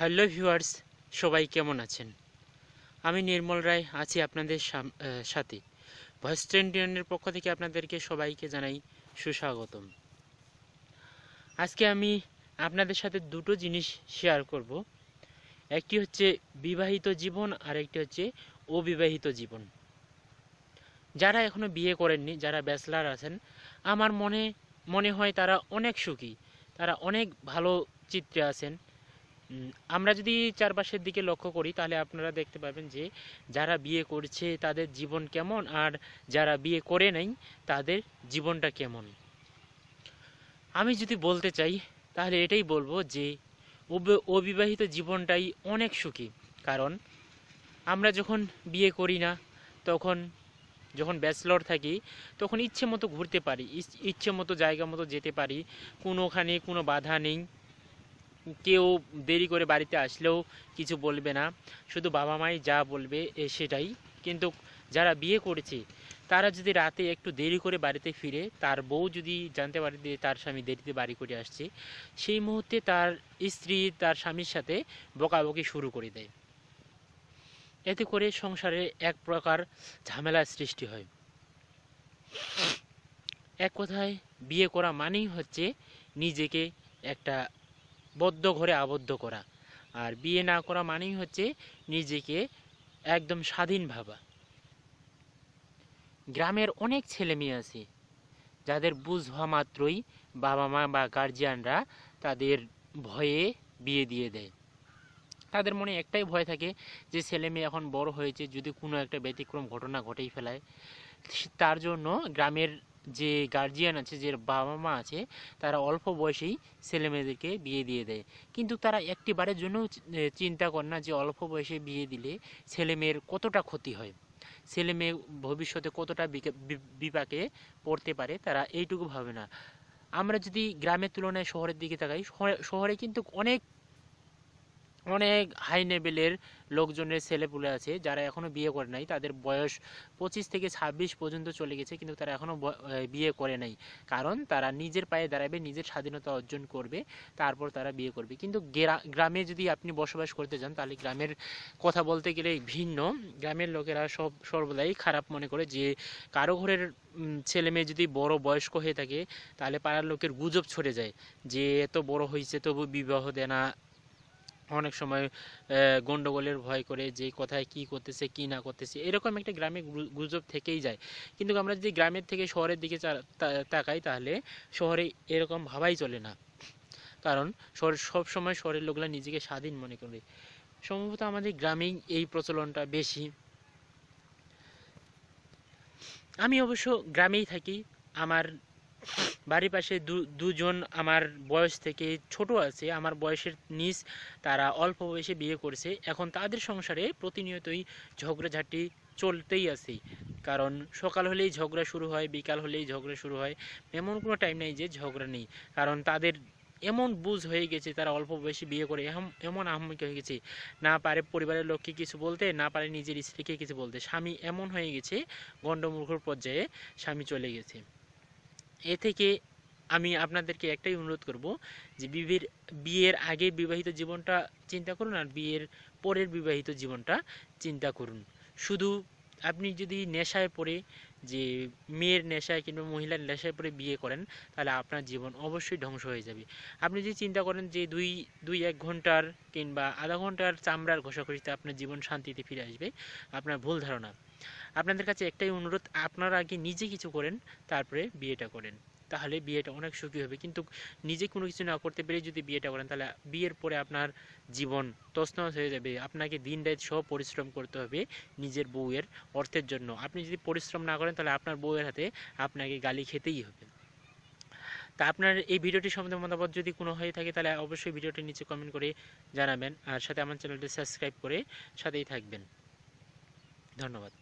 hello viewers সবাই কেমন আছেন আমি নির্মল রায় আছি আপনাদের সাথে ভয়েস ট্রেন্ডিয়ানের পক্ষ থেকে আপনাদেরকে সবাইকে জানাই সুস্বাগতম আজকে আমি আপনাদের সাথে দুটো জিনিস শেয়ার করব একটি হচ্ছে বিবাহিত জীবন আর একটি হচ্ছে অবিবাহিত জীবন যারা এখনও বিয়ে করেননি যারা ব্যাচলার আছেন আমার মনে মনে হয় তারা অনেক সুখী তারা অনেক ভালো চিত্রে আছেন আমরা যদি চারপাশের দিকে লক্ষ্য করি তাহলে আপনারা দেখতে পাবেন যে যারা বিয়ে করছে তাদের জীবন কেমন আর যারা বিয়ে করে নাই তাদের জীবনটা কেমন আমি যদি বলতে চাই তাহলে এটাই বলবো যে অবিবাহিত জীবনটাই অনেক সুখী কারণ আমরা যখন বিয়ে করি না তখন যখন ব্যাচলর থাকি তখন ইচ্ছে মতো ঘুরতে পারি ইচ্ছে মতো জায়গা মতো যেতে পারি কোনোখানে কোনো বাধা নেই কেউ দেরি করে বাড়িতে আসলেও কিছু বলবে না শুধু বাবা মাই যা বলবে সেটাই কিন্তু যারা বিয়ে করেছে তারা যদি রাতে একটু দেরি করে বাড়িতে ফিরে তার বউ যদি জানতে পারে যে তার স্বামী দেরিতে বাড়ি করে আসছে সেই মুহূর্তে তার স্ত্রী তার স্বামীর সাথে বকাবকি শুরু করে দেয় এতে করে সংসারে এক প্রকার ঝামেলা সৃষ্টি হয় এক কথায় বিয়ে করা মানেই হচ্ছে নিজেকে একটা বদ্ধ ঘরে আবদ্ধ করা আর বিয়ে না করা মানেই হচ্ছে নিজেকে একদম স্বাধীন ভাবা গ্রামের অনেক ছেলে মেয়ে আছে যাদের বুঝ হওয়া মাত্রই বাবা মা বা গার্জিয়ানরা তাদের ভয়ে বিয়ে দিয়ে দেয় তাদের মনে একটাই ভয় থাকে যে ছেলে মেয়ে এখন বড় হয়েছে যদি কোনো একটা ব্যতিক্রম ঘটনা ঘটেই ফেলায় তার জন্য গ্রামের যে গার্জিয়ান আছে যে বাবা মা আছে তারা অল্প বয়সেই ছেলেমেয়েদেরকে বিয়ে দিয়ে দেয় কিন্তু তারা একটি বারের জন্যও চিন্তা করে না যে অল্প বয়সে বিয়ে দিলে ছেলেমেয়ের কতটা ক্ষতি হয় ছেলে মেয়ে ভবিষ্যতে কতটা বিপাকে পড়তে পারে তারা এইটুকু ভাবে না আমরা যদি গ্রামের তুলনায় শহরের দিকে তাকাই শহরে কিন্তু অনেক অনেক হাই লেভেলের লোকজনের ছেলেপুলে আছে যারা এখনও বিয়ে করে নাই তাদের বয়স পঁচিশ থেকে ছাব্বিশ পর্যন্ত চলে গেছে কিন্তু তারা এখনও বিয়ে করে নাই কারণ তারা নিজের পায়ে দাঁড়াবে নিজের স্বাধীনতা অর্জন করবে তারপর তারা বিয়ে করবে কিন্তু গ্রামে যদি আপনি বসবাস করতে যান তাহলে গ্রামের কথা বলতে গেলে ভিন্ন গ্রামের লোকেরা সব সর্বদাই খারাপ মনে করে যে কারো ঘরের ছেলে মেয়ে যদি বড় বয়স্ক হয়ে থাকে তাহলে পাড়ার লোকের গুজব ছড়ে যায় যে এত বড় হয়েছে তবু বিবাহ দেয় না অনেক সময় গণ্ডগোলের ভয় করে যে কোথায় কি করতেছে কি না করতেছে এরকম একটা গ্রামে গুজব থেকেই যায় কিন্তু আমরা যদি গ্রামের থেকে শহরের দিকে তাকাই তাহলে শহরে এরকম ভাবাই চলে না কারণ সব সবসময় শহরের লোকরা নিজেকে স্বাধীন মনে করে সম্ভবত আমাদের গ্রামেই এই প্রচলনটা বেশি আমি অবশ্য গ্রামেই থাকি আমার বাড়ির পাশে দুজন আমার বয়স থেকে ছোট আছে আমার বয়সের নিজ তারা অল্প বয়সে বিয়ে করছে এখন তাদের সংসারে প্রতিনিয়তই ঝগড়াঝাটি চলতেই আছে কারণ সকাল হলেই ঝগড়া শুরু হয় বিকাল হলেই ঝগড়া শুরু হয় এমন কোনো টাইম নেই যে ঝগড়া নেই কারণ তাদের এমন বুঝ হয়ে গেছে তারা অল্প বয়সে বিয়ে করে এমন আহমিক হয়ে গেছে না পারে পরিবারের লোককে কিছু বলতে না পারে নিজের স্ত্রীকে কিছু বলতে স্বামী এমন হয়ে গেছে গণ্ডমূর্খর পর্যায়ে স্বামী চলে গেছে এ থেকে আমি আপনাদেরকে একটাই অনুরোধ করব যে বিবির বিয়ের আগে বিবাহিত জীবনটা চিন্তা করুন আর বিয়ের পরের বিবাহিত জীবনটা চিন্তা করুন শুধু আপনি যদি নেশায় পড়ে যে মেয়ের নেশায় কিংবা মহিলার নেশায় পড়ে বিয়ে করেন তাহলে আপনার জীবন অবশ্যই ধ্বংস হয়ে যাবে আপনি যদি চিন্তা করেন যে দুই দুই এক ঘন্টার কিংবা আধা ঘন্টার চামড়ার ঘষাঘষিতে আপনার জীবন শান্তিতে ফিরে আসবে আপনার ভুল ধারণা আপনাদের কাছে একটাই অনুরোধ আপনারা আগে নিজে কিছু করেন তারপরে বিয়েটা করেন তাহলে বিয়েটা অনেক সুখী হবে কিন্তু নিজে কোনো কিছু না করতে পেরে যদি বিয়েটা করেন তাহলে বিয়ের পরে আপনার জীবন তছনছ হয়ে যাবে আপনাকে দিন রাত সব পরিশ্রম করতে হবে নিজের বউয়ের অর্থের জন্য আপনি যদি পরিশ্রম না করেন তাহলে আপনার বউয়ের হাতে আপনাকে গালি খেতেই হবে তা আপনার এই ভিডিওটি সম্বন্ধে মতামত যদি কোনো হয়ে থাকে তাহলে অবশ্যই ভিডিওটি নিচে কমেন্ট করে জানাবেন আর সাথে আমার চ্যানেলটি সাবস্ক্রাইব করে সাথেই থাকবেন ধন্যবাদ